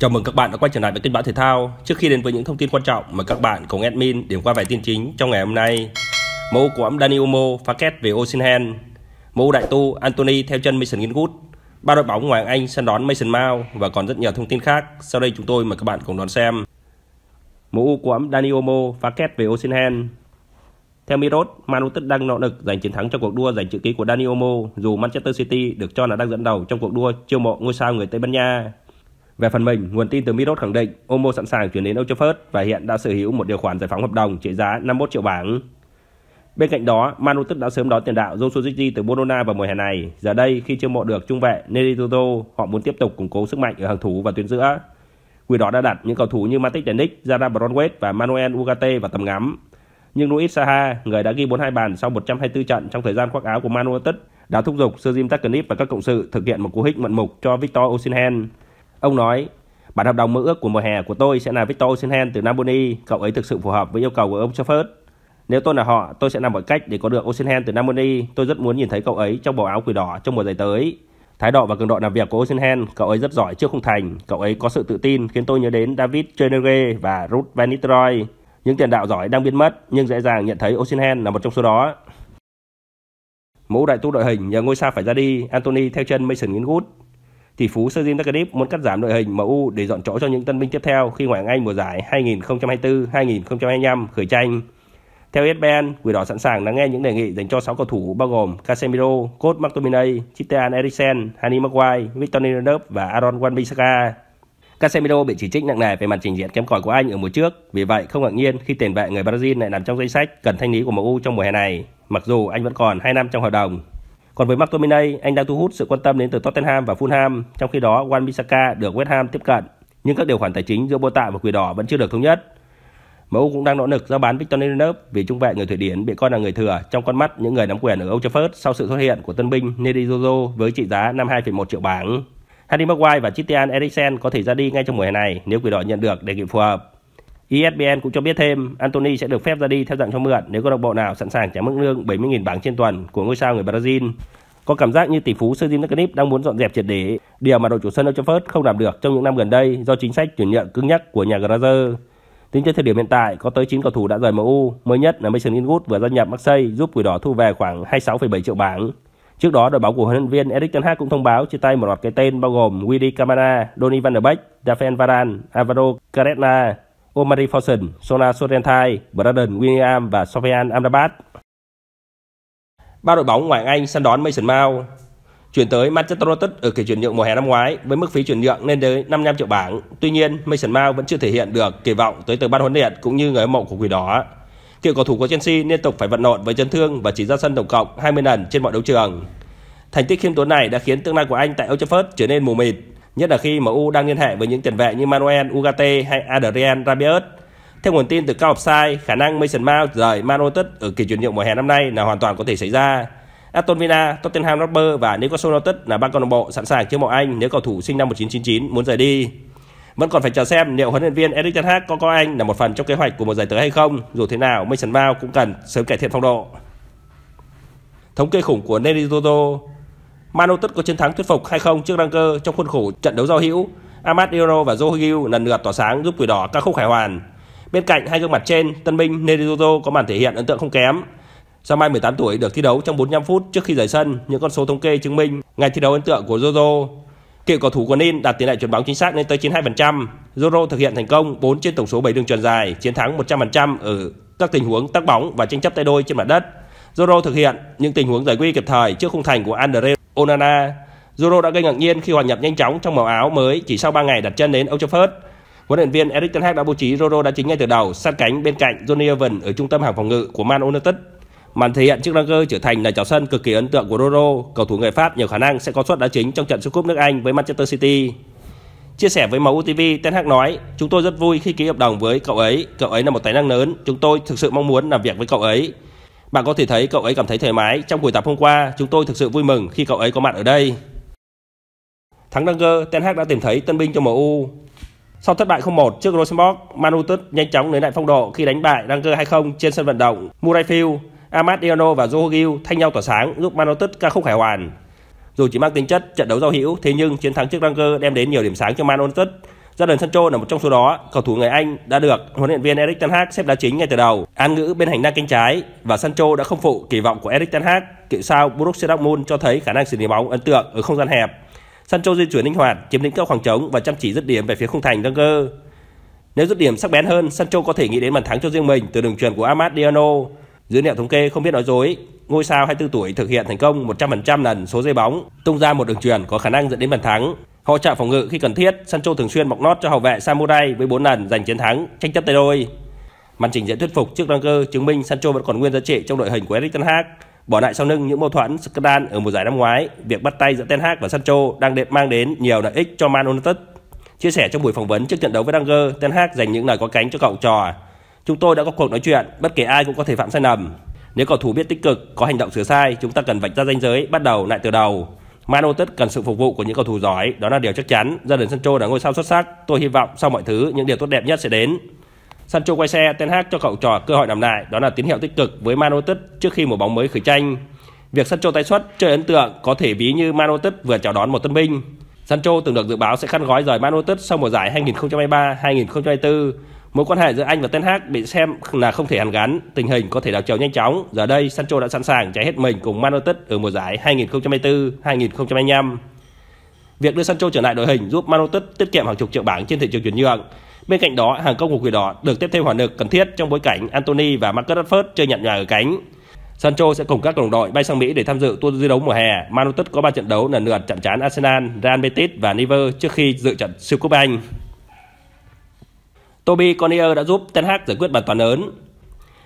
Chào mừng các bạn đã quay trở lại với kênh báo thể thao. Trước khi đến với những thông tin quan trọng mời các bạn cùng admin điểm qua vài tin chính trong ngày hôm nay. Mẫu của ông Dani Umo phá kết về Osinhen. Mẫu đại tu Anthony theo chân Mason Greenwood. Ba đội bóng ngoài Anh săn đón Mason Mount và còn rất nhiều thông tin khác. Sau đây chúng tôi mời các bạn cùng đón xem. Mẫu của ông Dani Umo phá kết về Osinhen. Theo Mirot, Man United đang nỗ lực giành chiến thắng trong cuộc đua giành chữ ký của Dani Olmo, dù Manchester City được cho là đang dẫn đầu trong cuộc đua chiêu mộ ngôi sao người Tây Ban Nha. Về phần mình, nguồn tin từ Mirot khẳng định Omo sẵn sàng chuyển đến Âu Châu và hiện đã sở hữu một điều khoản giải phóng hợp đồng trị giá 51 triệu bảng. Bên cạnh đó, Man United đã sớm đón tiền đạo Josuji từ Bologna vào mùa hè này. Giờ đây, khi chưa mộ được trung vệ Neritoto, họ muốn tiếp tục củng cố sức mạnh ở hàng thủ và tuyến giữa. Quỷ đỏ đã đặt những cầu thủ như Matic Denick, Zara Bronwet và Manuel Ugarte vào tầm ngắm. Nhưng Luis Saha, người đã ghi 42 bàn sau 124 trận trong thời gian khoác áo của Man United, đã thúc giục Sir Jim Ratcliffe và các cộng sự thực hiện một cú hích mận mục cho Victor Osimhen. Ông nói, bản hợp đồng mơ ước của mùa hè của tôi sẽ là Victor Osimhen từ Napoli, cậu ấy thực sự phù hợp với yêu cầu của ông Trafford. Nếu tôi là họ, tôi sẽ làm mọi cách để có được Osimhen từ Napoli. Tôi rất muốn nhìn thấy cậu ấy trong bộ áo quỷ đỏ trong mùa giải tới. Thái độ và cường độ làm việc của Osimhen, cậu ấy rất giỏi trước khung thành, cậu ấy có sự tự tin khiến tôi nhớ đến David Trezeguet và Ruud van Nistelrooy. Những tiền đạo giỏi đang biến mất nhưng dễ dàng nhận thấy Osimhen là một trong số đó. Mũ đại tu đội hình nhờ ngôi sao phải ra đi, Anthony theo chân Mason Greenwood thì Phú Sơ Jin muốn cắt giảm đội hình MU để dọn chỗ cho những tân binh tiếp theo khi Hoàng Anh mùa giải 2024-2025 khởi tranh. Theo ESPN, Quỷ Đỏ sẵn sàng lắng nghe những đề nghị dành cho 6 cầu thủ bao gồm Casemiro, Cốt McTominay, Chitan Eriksen, Hani Maguire, Victor Lindelof và Aaron Wan-Bissaka. Casemiro bị chỉ trích nặng nề về màn trình diễn kém cỏi của anh ở mùa trước, vì vậy không ngạc nhiên khi tiền vệ người Brazil lại nằm trong danh sách cần thanh lý của MU trong mùa hè này, mặc dù anh vẫn còn 2 năm trong hợp đồng. Còn với McTominay, anh đang thu hút sự quan tâm đến từ Tottenham và Fulham, trong khi đó Wan Bissaka được West Ham tiếp cận, nhưng các điều khoản tài chính giữa Bô Tạ và Quỷ Đỏ vẫn chưa được thống nhất. MU cũng đang nỗ lực giao bán Victor Lindelof vì trung vệ người Thụy Điển bị coi là người thừa trong con mắt những người nắm quyền ở Old Trafford sau sự xuất hiện của tân binh Nedi Jojo với trị giá 52,1 triệu bảng. Harry Maguire và Christian Eriksen có thể ra đi ngay trong mùa hè này nếu Quỷ Đỏ nhận được đề nghị phù hợp. ESPN cũng cho biết thêm Anthony sẽ được phép ra đi theo dạng cho mượn nếu câu lạc bộ nào sẵn sàng trả mức lương 70.000 bảng trên tuần của ngôi sao người Brazil. Có cảm giác như tỷ phú Sergio Ramos đang muốn dọn dẹp triệt để, điều mà đội chủ sân Old Trafford không làm được trong những năm gần đây do chính sách chuyển nhượng cứng nhắc của nhà Glazer. Tính tới thời điểm hiện tại, có tới 9 cầu thủ đã rời MU, mới nhất là Mason Greenwood vừa gia nhập Marseille giúp Quỷ Đỏ thu về khoảng 26,7 triệu bảng. Trước đó, đội bóng của huấn luyện viên Erik ten Hag cũng thông báo chia tay một loạt cái tên bao gồm Willy Kamara, Donny van de Beek, Rafael Varane, Alvaro Carena, Omari Forsen, Sona Sorentai, Braden William và Sofian Amrabat. Ba đội bóng ngoại Anh săn đón Mason Mount. Chuyển tới Manchester United ở kỳ chuyển nhượng mùa hè năm ngoái với mức phí chuyển nhượng lên tới 55 triệu bảng. Tuy nhiên, Mason Mount vẫn chưa thể hiện được kỳ vọng tới từ ban huấn luyện cũng như người hâm mộ của quỷ đỏ. Cựu cầu thủ của Chelsea liên tục phải vật lộn với chấn thương và chỉ ra sân tổng cộng 20 lần trên mọi đấu trường. Thành tích khiêm tốn này đã khiến tương lai của anh tại Old Trafford trở nên mù mịt nhất là khi MU đang liên hệ với những tiền vệ như Manuel Ugarte hay Adrian Rabiot. Theo nguồn tin từ các website, khả năng Mason Mount rời Man United ở kỳ chuyển nhượng mùa hè năm nay là hoàn toàn có thể xảy ra. Aston Villa, Tottenham Hotspur và Newcastle United là ba câu lạc bộ sẵn sàng chiêu mộ anh nếu cầu thủ sinh năm 1999 muốn rời đi. Vẫn còn phải chờ xem liệu huấn luyện viên Erik ten Hag có coi anh là một phần trong kế hoạch của một giải tới hay không. Dù thế nào, Mason Mount cũng cần sớm cải thiện phong độ. Thống kê khủng của Nelly Toto Man United có chiến thắng thuyết phục hay không trước Rangers trong khuôn khổ trận đấu giao hữu. Amad Diallo và Joe lần lượt tỏa sáng giúp Quỷ Đỏ ca khúc khải hoàn. Bên cạnh hai gương mặt trên, tân binh Nerudo có màn thể hiện ấn tượng không kém. Sao Mai 18 tuổi được thi đấu trong 45 phút trước khi rời sân, những con số thống kê chứng minh ngày thi đấu ấn tượng của Jojo. Cựu cầu thủ của Nin đạt tỷ lệ chuyển bóng chính xác lên tới 92%. Jojo thực hiện thành công 4 trên tổng số 7 đường truyền dài, chiến thắng 100% ở các tình huống tắc bóng và tranh chấp tay đôi trên mặt đất. Jojo thực hiện những tình huống giải quy kịp thời trước khung thành của Andre Onana. Zoro đã gây ngạc nhiên khi hòa nhập nhanh chóng trong màu áo mới chỉ sau 3 ngày đặt chân đến Old Trafford. Huấn luyện viên Erik ten Hag đã bố trí Zoro đá chính ngay từ đầu, sát cánh bên cạnh Johnny Evans ở trung tâm hàng phòng ngự của Man United. Màn thể hiện trước Rangers trở thành là trò sân cực kỳ ấn tượng của Zoro, cầu thủ người Pháp nhiều khả năng sẽ có suất đá chính trong trận siêu cúp nước Anh với Manchester City. Chia sẻ với MUTV, Ten Hag nói, chúng tôi rất vui khi ký hợp đồng với cậu ấy, cậu ấy là một tài năng lớn, chúng tôi thực sự mong muốn làm việc với cậu ấy. Bạn có thể thấy cậu ấy cảm thấy thoải mái. Trong buổi tập hôm qua, chúng tôi thực sự vui mừng khi cậu ấy có mặt ở đây. Thắng đăng cơ Ten Hag đã tìm thấy tân binh cho MU. Sau thất bại 0-1 trước Rosenborg, Man United nhanh chóng lấy lại phong độ khi đánh bại đăng cơ 2-0 trên sân vận động Murrayfield. Amad Diallo và Joe Gil thanh nhau tỏa sáng giúp Man United ca khúc khải hoàn. Dù chỉ mang tính chất trận đấu giao hữu, thế nhưng chiến thắng trước đăng cơ đem đến nhiều điểm sáng cho Man United Jadon Sancho là một trong số đó. Cầu thủ người Anh đã được huấn luyện viên Erik ten Hag xếp đá chính ngay từ đầu. An ngữ bên hành lang cánh trái và Sancho đã không phụ kỳ vọng của Erik ten Hag. Cựu sao Borussia Dortmund cho thấy khả năng xử lý bóng ấn tượng ở không gian hẹp. Sancho di chuyển linh hoạt, chiếm lĩnh các khoảng trống và chăm chỉ dứt điểm về phía khung thành Wenger. Nếu dứt điểm sắc bén hơn, Sancho có thể nghĩ đến bàn thắng cho riêng mình từ đường truyền của Amad Diallo. Dữ liệu thống kê không biết nói dối, ngôi sao 24 tuổi thực hiện thành công 100% lần số dây bóng, tung ra một đường truyền có khả năng dẫn đến bàn thắng. Hỗ trợ phòng ngự khi cần thiết, Sancho thường xuyên bọc lót cho hậu vệ Samurai với 4 lần giành chiến thắng, tranh chấp tay đôi. Màn trình diễn thuyết phục trước Rangers chứng minh Sancho vẫn còn nguyên giá trị trong đội hình của Erik Ten Hag. Bỏ lại sau lưng những mâu thuẫn scandal ở mùa giải năm ngoái, việc bắt tay giữa Ten Hag và Sancho đang để mang đến nhiều lợi ích cho Man United. Chia sẻ trong buổi phỏng vấn trước trận đấu với Rangers, Ten Hag dành những lời có cánh cho cậu trò. Chúng tôi đã có cuộc nói chuyện, bất kể ai cũng có thể phạm sai lầm. Nếu cầu thủ biết tích cực, có hành động sửa sai, chúng ta cần vạch ra ranh giới, bắt đầu lại từ đầu. Man United cần sự phục vụ của những cầu thủ giỏi, đó là điều chắc chắn. Gia đình Sancho đã ngôi sao xuất sắc, tôi hy vọng sau mọi thứ những điều tốt đẹp nhất sẽ đến. Sancho quay xe, Ten Hag cho cậu trò cơ hội nằm lại, đó là tín hiệu tích cực với Man United trước khi mùa bóng mới khởi tranh. Việc Sancho tái xuất chơi ấn tượng có thể ví như Man United vừa chào đón một tân binh. Sancho từng được dự báo sẽ khăn gói rời Man United sau mùa giải 2023-2024. Mối quan hệ giữa Anh và Ten Hag bị xem là không thể hàn gắn, tình hình có thể đảo chiều nhanh chóng. Giờ đây, Sancho đã sẵn sàng cháy hết mình cùng Man United ở mùa giải 2024-2025. Việc đưa Sancho trở lại đội hình giúp Man United tiết kiệm hàng chục triệu bảng trên thị trường chuyển nhượng. Bên cạnh đó, hàng công của quỷ đỏ được tiếp thêm hỏa lực cần thiết trong bối cảnh Anthony và Marcus Rashford chơi nhận nhòa ở cánh. Sancho sẽ cùng các đồng đội bay sang Mỹ để tham dự tour thi đấu mùa hè. Man United có 3 trận đấu lần lượt chạm trán Arsenal, Real Betis và Liverpool trước khi dự trận Super cúp Anh. Toby Conner đã giúp Ten Hag giải quyết bàn toàn lớn.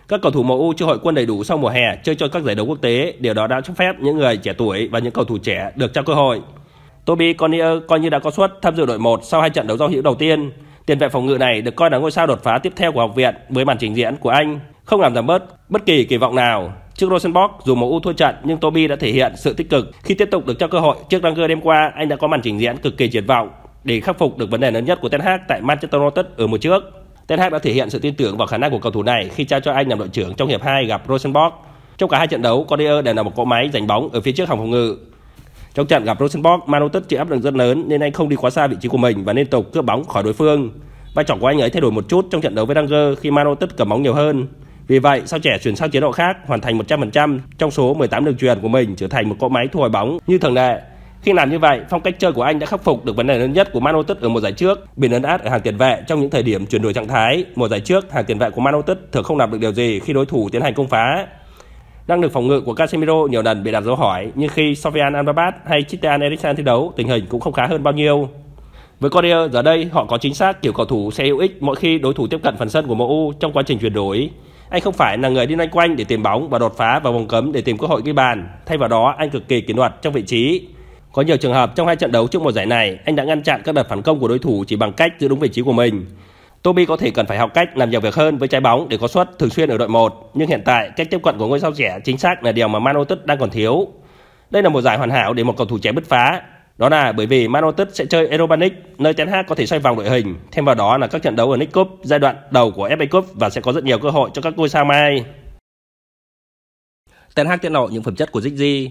Các cầu thủ MU chưa hội quân đầy đủ sau mùa hè chơi cho các giải đấu quốc tế, điều đó đã cho phép những người trẻ tuổi và những cầu thủ trẻ được trao cơ hội. Toby Conner coi như đã có suất tham dự đội 1 sau hai trận đấu giao hữu đầu tiên. Tiền vệ phòng ngự này được coi là ngôi sao đột phá tiếp theo của học viện với màn trình diễn của anh, không làm giảm bớt bất kỳ kỳ vọng nào. Trước Rosenborg, dù MU thua trận nhưng Toby đã thể hiện sự tích cực khi tiếp tục được trao cơ hội. Trước Rangers đêm qua, anh đã có màn trình diễn cực kỳ triển vọng để khắc phục được vấn đề lớn nhất của Ten Hag tại Manchester United ở mùa trước. Ten Hag đã thể hiện sự tin tưởng vào khả năng của cầu thủ này khi trao cho anh làm đội trưởng trong hiệp 2 gặp Rosenborg. Trong cả hai trận đấu, Cordier đều là một cỗ máy giành bóng ở phía trước hàng phòng ngự. Trong trận gặp Rosenborg, Man United chịu áp lực rất lớn nên anh không đi quá xa vị trí của mình và liên tục cướp bóng khỏi đối phương. Vai trò của anh ấy thay đổi một chút trong trận đấu với Rangers khi Man United cầm bóng nhiều hơn. Vì vậy, sao trẻ chuyển sang chế độ khác, hoàn thành 100% trong số 18 đường truyền của mình trở thành một cỗ máy thu hồi bóng như thường lệ. Khi làm như vậy, phong cách chơi của anh đã khắc phục được vấn đề lớn nhất của Man United ở mùa giải trước, bị lấn át ở hàng tiền vệ trong những thời điểm chuyển đổi trạng thái. Mùa giải trước, hàng tiền vệ của Man United thường không làm được điều gì khi đối thủ tiến hành công phá. Năng lực phòng ngự của Casemiro nhiều lần bị đặt dấu hỏi, nhưng khi Sofian Amrabat hay Christian Eriksen thi đấu, tình hình cũng không khá hơn bao nhiêu. Với Correa, giờ đây họ có chính xác kiểu cầu thủ sẽ hữu ích mỗi khi đối thủ tiếp cận phần sân của MU trong quá trình chuyển đổi. Anh không phải là người đi loanh quanh để tìm bóng và đột phá vào vòng cấm để tìm cơ hội ghi bàn. Thay vào đó, anh cực kỳ kỷ luật trong vị trí. Có nhiều trường hợp trong hai trận đấu trước mùa giải này, anh đã ngăn chặn các đợt phản công của đối thủ chỉ bằng cách giữ đúng vị trí của mình. Toby có thể cần phải học cách làm nhiều việc hơn với trái bóng để có suất thường xuyên ở đội 1, nhưng hiện tại cách tiếp cận của ngôi sao trẻ chính xác là điều mà Man United đang còn thiếu. Đây là một giải hoàn hảo để một cầu thủ trẻ bứt phá. Đó là bởi vì Man United sẽ chơi Europa nơi Ten Hag có thể xoay vòng đội hình, thêm vào đó là các trận đấu ở League Cup, giai đoạn đầu của FA Cup và sẽ có rất nhiều cơ hội cho các ngôi sao mai. Ten Hag tiết lộ những phẩm chất của Ziggy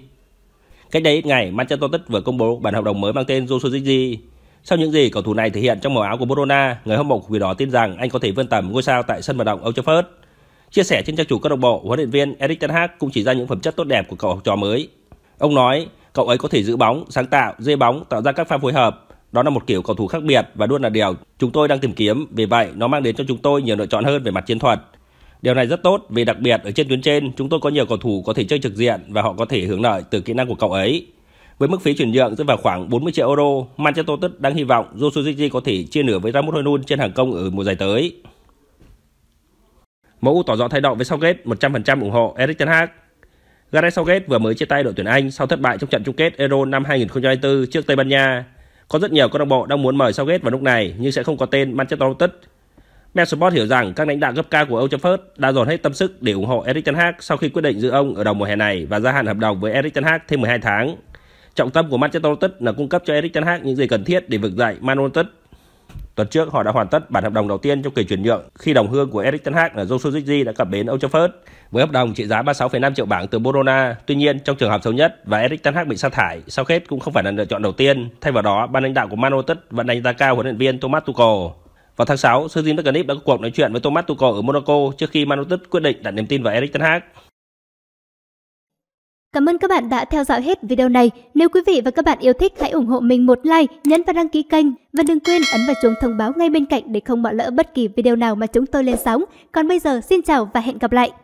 Cách đây ít ngày, Manchester United vừa công bố bản hợp đồng mới mang tên Joshua Zirkzee. Sau những gì cầu thủ này thể hiện trong màu áo của Barcelona, người hâm mộ của vì đó tin rằng anh có thể vươn tầm ngôi sao tại sân vận động Old Trafford. Chia sẻ trên trang chủ câu lạc bộ, huấn luyện viên Erik ten Hag cũng chỉ ra những phẩm chất tốt đẹp của cậu học trò mới. Ông nói, cậu ấy có thể giữ bóng, sáng tạo, dê bóng, tạo ra các pha phối hợp. Đó là một kiểu cầu thủ khác biệt và luôn là điều chúng tôi đang tìm kiếm, vì vậy nó mang đến cho chúng tôi nhiều lựa chọn hơn về mặt chiến thuật. Điều này rất tốt vì đặc biệt ở trên tuyến trên chúng tôi có nhiều cầu thủ có thể chơi trực diện và họ có thể hưởng lợi từ kỹ năng của cậu ấy. Với mức phí chuyển nhượng rơi vào khoảng 40 triệu euro, Manchester United đang hy vọng Josuji có thể chia nửa với Ramos Hojlund trên hàng công ở mùa giải tới. MU tỏ rõ thái độ với Southgate 100% ủng hộ Erik ten Hag. Gareth Southgate vừa mới chia tay đội tuyển Anh sau thất bại trong trận chung kết Euro năm 2024 trước Tây Ban Nha. Có rất nhiều câu lạc bộ đang muốn mời Southgate vào lúc này nhưng sẽ không có tên Manchester United Sport hiểu rằng các lãnh đạo cấp cao của Old Trafford đã dồn hết tâm sức để ủng hộ Erik Ten Hag sau khi quyết định giữ ông ở đầu mùa hè này và gia hạn hợp đồng với Erik Ten Hag thêm 12 tháng. Trọng tâm của Manchester United là cung cấp cho Erik Ten Hag những gì cần thiết để vực dậy Man United. Tuần trước, họ đã hoàn tất bản hợp đồng đầu tiên trong kỳ chuyển nhượng khi đồng hương của Erik Ten Hag là Joshua Zirkzee đã cập bến Old Trafford với hợp đồng trị giá 36,5 triệu bảng từ Bologna. Tuy nhiên, trong trường hợp xấu nhất và Erik Ten Hag bị sa thải, sau kết cũng không phải là lựa chọn đầu tiên. Thay vào đó, ban lãnh đạo của Man United vẫn đánh giá cao huấn luyện viên Thomas Tuchel vào tháng 6, Sir Jim Ratcliffe đã có cuộc nói chuyện với Thomas Tuchel ở Monaco trước khi Man United quyết định đặt niềm tin vào Erik Ten Hag. Cảm ơn các bạn đã theo dõi hết video này. Nếu quý vị và các bạn yêu thích, hãy ủng hộ mình một like, nhấn và đăng ký kênh. Và đừng quên ấn vào chuông thông báo ngay bên cạnh để không bỏ lỡ bất kỳ video nào mà chúng tôi lên sóng. Còn bây giờ, xin chào và hẹn gặp lại!